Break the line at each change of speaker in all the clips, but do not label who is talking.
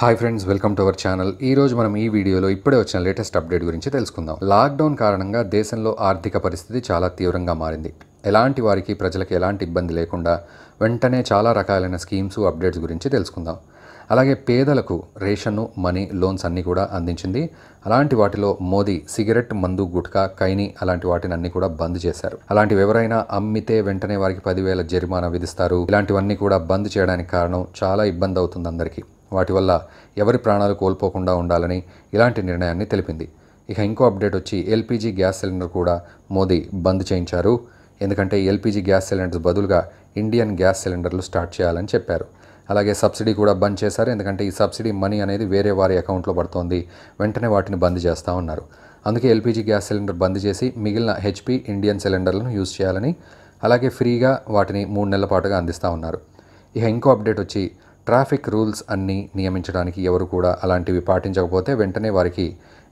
hi friends welcome to our channel ఈ రోజు మనం ఈ వీడియోలో ఇప్పుడే వచ్చిన లేటెస్ట్ అప్డేట్ గురించి తెలుసుకుందాం లాక్డౌన్ కారణంగా దేశంలో ఆర్థిక పరిస్థితి చాలా తీవ్రంగా మారింది ఎలాంటి వారికి ప్రజలకు ఎలాంటి ఇబ్బంది లేకుండా వెంటనే చాలా రకాలైన స్కీమ్స్ అప్డేట్స్ గురించి తెలుసుకుందాం అలాగే పేదలకు రేషన్ మనీ లోన్స్ అన్నీ కూడా అందించింది అలాంటి వాటిలో మోదీ సిగరెట్ మందు గుట్కా కైని అలాంటి వాటిని అన్ని కూడా బంద్ చేశారు అలాంటివి ఎవరైనా అమ్మితే వెంటనే వారికి పదివేల జరిమానా విధిస్తారు ఇలాంటివన్నీ కూడా బంద్ చేయడానికి కారణం చాలా ఇబ్బంది అవుతుంది అందరికీ వాటి వల్ల ఎవరి ప్రాణాలు కోల్పోకుండా ఉండాలని ఇలాంటి నిర్ణయాన్ని తెలిపింది ఇక ఇంకో అప్డేట్ వచ్చి ఎల్పిజి గ్యాస్ సిలిండర్ కూడా మోదీ బంద్ చేయించారు ఎందుకంటే ఎల్పిజి గ్యాస్ సిలిండర్స్ బదులుగా ఇండియన్ గ్యాస్ సిలిండర్లు స్టార్ట్ చేయాలని చెప్పారు అలాగే సబ్సిడీ కూడా బంద్ చేశారు ఎందుకంటే ఈ సబ్సిడీ మనీ అనేది వేరే వారి అకౌంట్లో పడుతోంది వెంటనే వాటిని బంద్ చేస్తూ ఉన్నారు అందుకే ఎల్పిజి గ్యాస్ సిలిండర్ బంద్ చేసి మిగిలిన హెచ్పి ఇండియన్ సిలిండర్లను యూజ్ చేయాలని అలాగే ఫ్రీగా వాటిని మూడు నెలల పాటుగా అందిస్తూ ఉన్నారు ఇక ఇంకో అప్డేట్ వచ్చి ట్రాఫిక్ రూల్స్ అన్నీ నియమించడానికి ఎవరు కూడా అలాంటివి పాటించకపోతే వెంటనే వారికి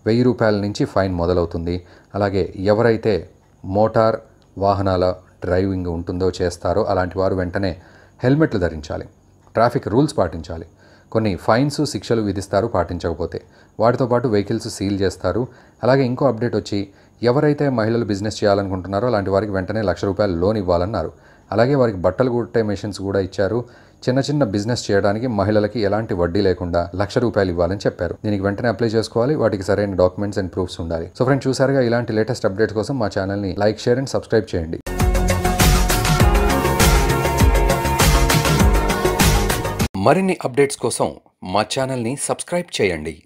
వెయ్యి రూపాయల నుంచి ఫైన్ మొదలవుతుంది అలాగే ఎవరైతే మోటార్ వాహనాల డ్రైవింగ్ ఉంటుందో చేస్తారో అలాంటి వారు వెంటనే హెల్మెట్లు ధరించాలి ట్రాఫిక్ రూల్స్ పాటించాలి కొన్ని ఫైన్స్ శిక్షలు విధిస్తారు పాటించకపోతే వాటితో పాటు వెహికల్స్ సీల్ చేస్తారు అలాగే ఇంకో అప్డేట్ వచ్చి ఎవరైతే మహిళలు బిజినెస్ చేయాలనుకుంటున్నారో అలాంటి వారికి వెంటనే లక్ష రూపాయలు లోన్ ఇవ్వాలన్నారు అలాగే వారికి బట్టలు కుట్టే మెషిన్స్ కూడా ఇచ్చారు చిన్న చిన్న బిజినెస్ చేయడానికి మహిళలకి ఎలాంటి వడ్డీ లేకుండా లక్ష రూపాయలు ఇవ్వాలని చెప్పారు దీనికి వెంటనే అప్లై చేసుకోవాలి వాటికి సరైన డాక్యుమెంట్స్ అండ్ ప్రూఫ్స్ ఉండాలి సో ఫ్రెండ్ చూసారుగా ఇలాంటి లేటెస్ట్ అప్డేట్స్ కోసం మా ఛానల్ని లైక్ షేర్ అండ్ సబ్స్క్రైబ్ చేయండి మరిన్ని అప్డేట్స్ కోసం మా ఛానల్ని సబ్స్క్రైబ్ చేయండి